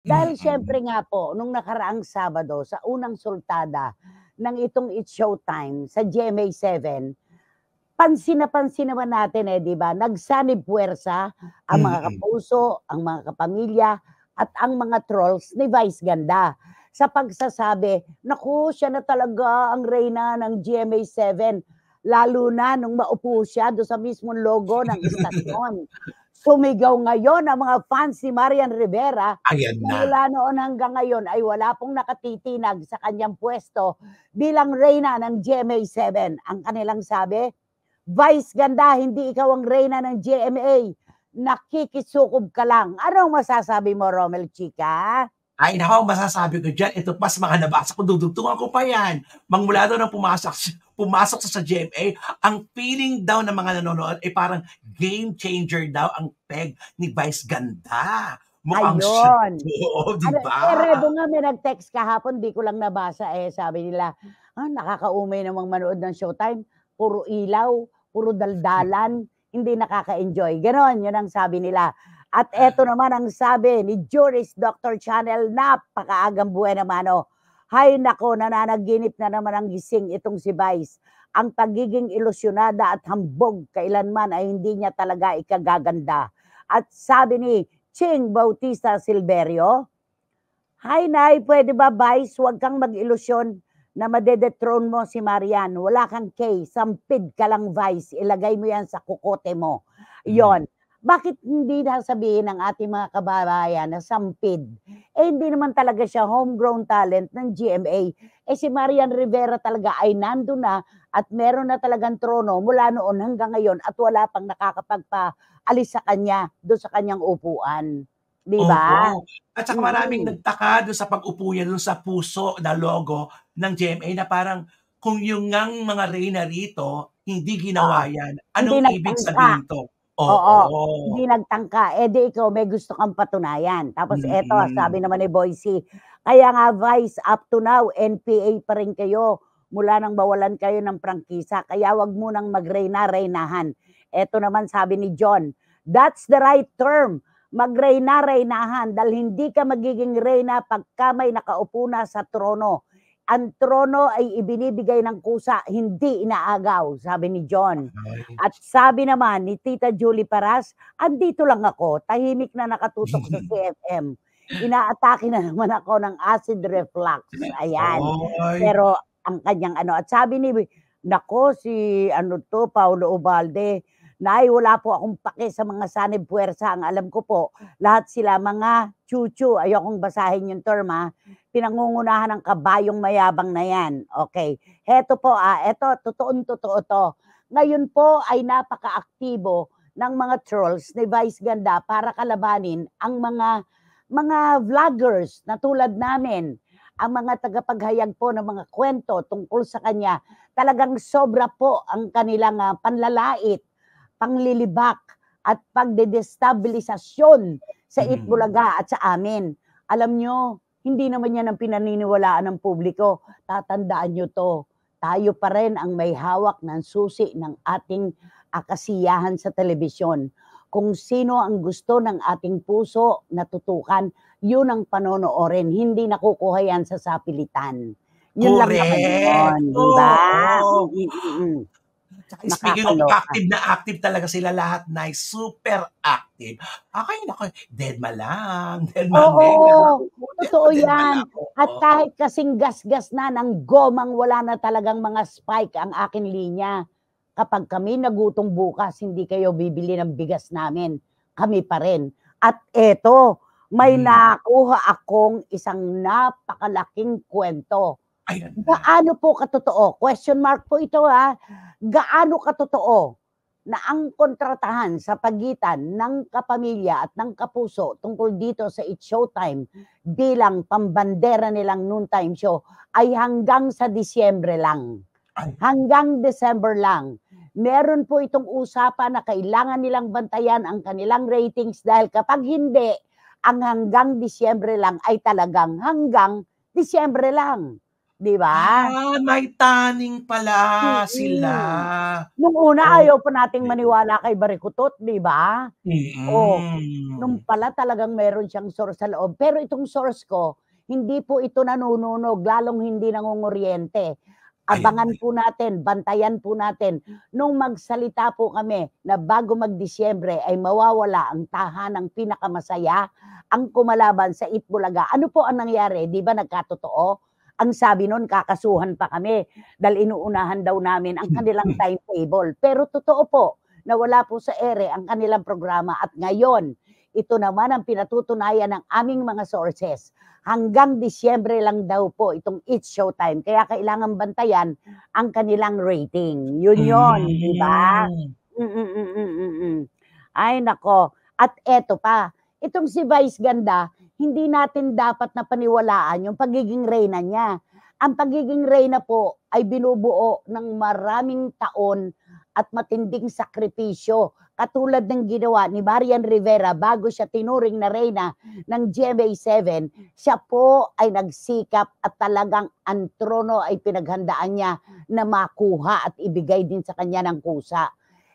Dahil mm syempre nga po, nung nakaraang Sabado, sa unang sultada ng itong It's Showtime sa GMA7, pansin na pansin naman natin eh, di ba? Nagsanib puwersa ang mga kapuso, ang mga kapamilya, at ang mga trolls ni Vice Ganda sa pagsasabi, naku, siya na talaga ang reyna ng GMA7 lalo na nung maupo siya do sa mismong logo ng istasyon. sumigaw ngayon ang mga fans ni Marian Rivera. Ayan na. Mula noon hanggang ngayon ay wala pong nakatitinag sa kanyang pwesto bilang reyna ng GMA7. Ang kanilang sabi, Vice Ganda, hindi ikaw ang reyna ng GMA. Nakikisukob ka lang. Anong masasabi mo, Romel Chica? Ay, naku, masasabi ko dyan, ito pas mga nabasa ko, dudugtungan ko pa yan. Mangmula daw nang pumasok, pumasok sa, sa GMA, ang feeling daw ng mga nanonood ay eh, parang game changer daw ang peg ni Vice Ganda. Mukhang Ayun. Oo, di ano, ba? Eh, Rebo nga, may nag-text kahapon, di ko lang nabasa eh. Sabi nila, ah, nakakaumay namang manood ng showtime. Puro ilaw, puro daldalan, hindi nakaka-enjoy. Ganon, yun ang sabi nila. At ah. eto naman ang sabi ni Juris Dr. Channel, napakaagang buwan naman o. Hay nako, nananaginip na naman ang gising itong si Vice. Ang pagiging ilusyonada at hambog kailanman ay hindi niya talaga ikagaganda. At sabi ni Ching Bautista Silverio, Hay Nay, pwede ba Vice, huwag kang mag-ilusyon na madedetron mo si Marian. Wala kang case, sampid ka lang Vice, ilagay mo yan sa kukote mo. Yon. Mm -hmm bakit hindi sabihin ng ating mga kababayan na sampid? Eh hindi naman talaga siya homegrown talent ng GMA. Eh si Marian Rivera talaga ay nando na at meron na talagang trono mula noon hanggang ngayon at wala pang nakakapagpaalis sa kanya doon sa kanyang upuan. Di ba? Oh, At saka maraming mm-hmm. nagtaka do sa pag-upo niya doon sa puso na logo ng GMA na parang kung yung ngang mga reyna rito, hindi ginawa ah, yan. Anong hindi ibig sabihin to? Oo. Oo. Hindi nagtangka. Eh di ikaw may gusto kang patunayan. Tapos mm-hmm. eto, sabi naman ni Boise, kaya nga Vice, up to now, NPA pa rin kayo mula nang bawalan kayo ng prangkisa. Kaya wag mo nang magreyna-reynahan. Eto naman sabi ni John, that's the right term. Magreyna-reynahan dahil hindi ka magiging reyna pagka may nakaupo na sa trono ang trono ay ibinibigay ng kusa, hindi inaagaw, sabi ni John. At sabi naman ni Tita Julie Paras, andito lang ako, tahimik na nakatutok sa CFM. Inaatake na naman ako ng acid reflux. Ayan. Pero ang kanyang ano, at sabi ni, nako si ano to, Paulo Ubalde, Nay, wala po akong pake sa mga sanib puwersa. Ang alam ko po, lahat sila mga chuchu. Ayokong basahin yung term ha pinangungunahan ng kabayong mayabang na yan. Okay. Heto po, ah, eto, totoo totoo to. Ngayon po ay napaka-aktibo ng mga trolls ni Vice Ganda para kalabanin ang mga mga vloggers na tulad namin, ang mga tagapaghayag po ng mga kwento tungkol sa kanya, talagang sobra po ang kanilang uh, panlalait, panglilibak, at pagdedestabilisasyon sa mm. Itbulaga at sa amin. Alam nyo, hindi naman yan ang pinaniniwalaan ng publiko. Tatandaan nyo to. Tayo pa rin ang may hawak ng susi ng ating akasiyahan sa telebisyon. Kung sino ang gusto ng ating puso natutukan, yun ang panonoorin. Hindi nakukuha yan sa sapilitan. Yun Correct. lang naman yun. Diba? Oh. Speaking of active na active talaga sila lahat, nice, super active. Okay, na ko, dead ma lang, dead ma Oo, totoo yan. At kahit kasing gasgas na ng gomang wala na talagang mga spike ang akin linya. Kapag kami nagutong bukas, hindi kayo bibili ng bigas namin. Kami pa rin. At eto, may hmm. nakuha akong isang napakalaking kwento. Ayan. Paano po katotoo? Question mark po ito ha gaano katotoo na ang kontratahan sa pagitan ng kapamilya at ng kapuso tungkol dito sa It's Showtime bilang pambandera nilang noontime show ay hanggang sa Disyembre lang. Hanggang December lang. Meron po itong usapan na kailangan nilang bantayan ang kanilang ratings dahil kapag hindi, ang hanggang Disyembre lang ay talagang hanggang Disyembre lang. Di ba? Ah, may taning pala mm-hmm. sila. Nung una, oh. ayaw pa nating maniwala kay Barikutot, di ba? Mm-hmm. O, oh, nung pala talagang meron siyang source sa loob. Pero itong source ko, hindi po ito nanununog, lalong hindi nangunguryente. Abangan Ayun. po natin, bantayan po natin. Nung magsalita po kami na bago mag-Disyembre ay mawawala ang tahanang pinakamasaya, ang kumalaban sa Itbulaga. Ano po ang nangyari? Di ba nagkatotoo? Ang sabi noon, kakasuhan pa kami dahil inuunahan daw namin ang hmm. kanilang hmm. timetable. Pero totoo po na wala po sa ere ang kanilang programa at ngayon, ito naman ang pinatutunayan ng aming mga sources. Hanggang Disyembre lang daw po itong It's Showtime. Kaya kailangan bantayan ang kanilang rating. Yun yun, mm. di ba? Hmm. Mm, mm, mm, mm Ay, nako. At eto pa, itong si Vice Ganda, hindi natin dapat na paniwalaan yung pagiging reyna niya. Ang pagiging reyna po ay binubuo ng maraming taon at matinding sakripisyo katulad ng ginawa ni Marian Rivera bago siya tinuring na reyna ng GMA7, siya po ay nagsikap at talagang ang trono ay pinaghandaan niya na makuha at ibigay din sa kanya ng kusa.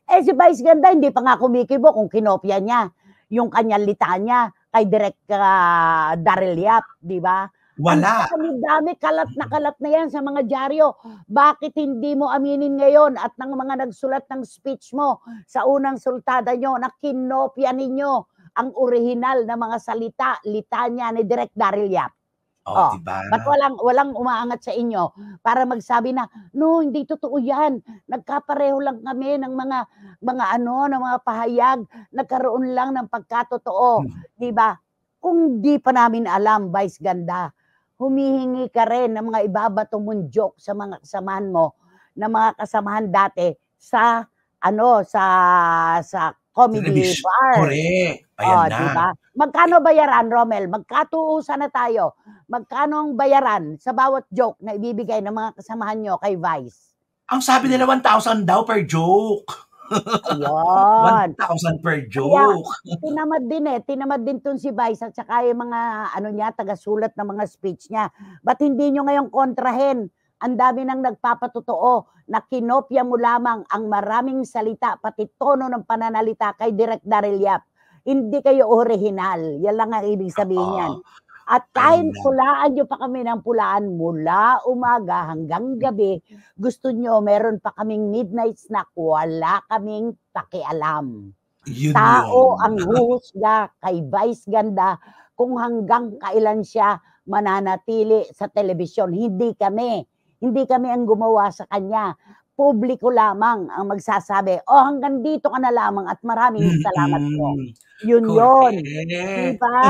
Eh si Vice Ganda hindi pa nga kumikibo kung kinopya niya yung kanyang litanya kay Direk uh, Daryl Yap, di ba? Wala. Ang dami kalat na kalat na yan sa mga dyaryo. Bakit hindi mo aminin ngayon at ng mga nagsulat ng speech mo sa unang sultada nyo na kinopya ninyo ang orihinal na mga salita, litanya ni Direk Daryl Yap? Oh, oh, diba? Ba't walang, walang umaangat sa inyo para magsabi na, no, hindi totoo yan. Nagkapareho lang kami ng mga, mga ano, ng mga pahayag. Nagkaroon lang ng pagkatotoo. Hmm. ba? Diba? Kung di pa namin alam, Vice Ganda, humihingi ka rin ng mga ibabato mong joke sa mga kasamahan mo, na mga kasamahan dati sa, ano, sa, sa comedy Television. bar. Correct. Ayan oh, na. Diba? Magkano bayaran, Romel? Magkatuusan na tayo magkano ang bayaran sa bawat joke na ibibigay ng mga kasamahan nyo kay Vice? Ang sabi nila 1,000 hmm. daw per joke. Ayun. 1,000 per joke. Kaya, tinamad din eh. Tinamad din tun si Vice at saka yung mga ano niya, taga-sulat ng mga speech niya. Ba't hindi nyo ngayon kontrahen? Ang dami nang nagpapatotoo na kinopya mo lamang ang maraming salita, pati tono ng pananalita kay Direk Daryl Yap. Hindi kayo original. Yan lang ang ibig sabihin uh, ah. yan. At kahit pulaan nyo pa kami ng pulaan mula umaga hanggang gabi, gusto nyo meron pa kaming midnight snack, wala kaming pakialam. You Tao know. ang huhusga kay Vice Ganda kung hanggang kailan siya mananatili sa telebisyon. Hindi kami. Hindi kami ang gumawa sa kanya. Publiko lamang ang magsasabi, oh hanggang dito ka na lamang at maraming salamat po. Yun Correct. yun. Diba?